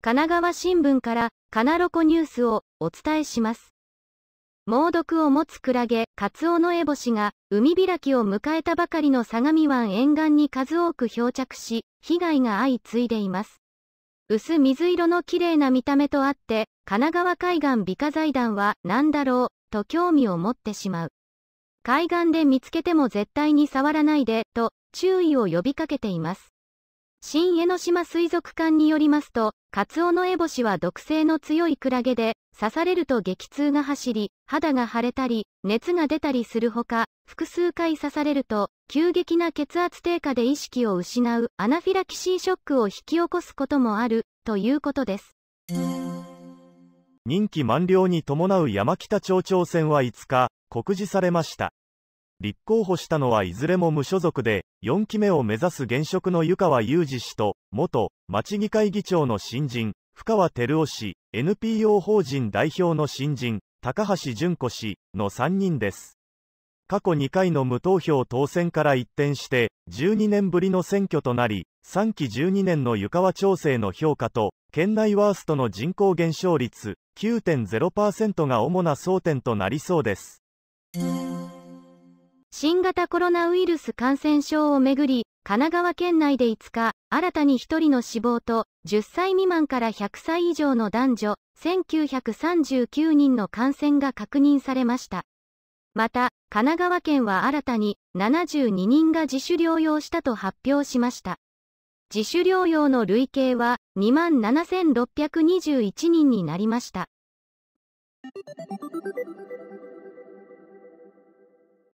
神奈川新聞からカナロコニュースをお伝えします。猛毒を持つクラゲ、カツオノエボシが海開きを迎えたばかりの相模湾沿岸に数多く漂着し、被害が相次いでいます。薄水色の綺麗な見た目とあって、神奈川海岸美化財団は何だろうと興味を持ってしまう。海岸で見つけても絶対に触らないでと注意を呼びかけています。新江ノ島水族館によりますと、カツオノエボシは毒性の強いクラゲで、刺されると激痛が走り、肌が腫れたり、熱が出たりするほか、複数回刺されると、急激な血圧低下で意識を失うアナフィラキシーショックを引き起こすこともある、ということです。任期満了に伴う山北町長選は5日、告示されました。立候補したのはいずれも無所属で、4期目を目指す現職の湯川雄二氏と、元町議会議長の新人、深川照夫氏、NPO 法人代表の新人、高橋淳子氏の3人です。過去2回の無投票当選から一転して、12年ぶりの選挙となり、3期12年の湯川調整の評価と、県内ワーストの人口減少率9.0%が主な争点となりそうです。新型コロナウイルス感染症をめぐり、神奈川県内で5日、新たに1人の死亡と、10歳未満から100歳以上の男女、1939人の感染が確認されました。また、神奈川県は新たに72人が自主療養したと発表しました。自主療養の累計は27,621人になりました。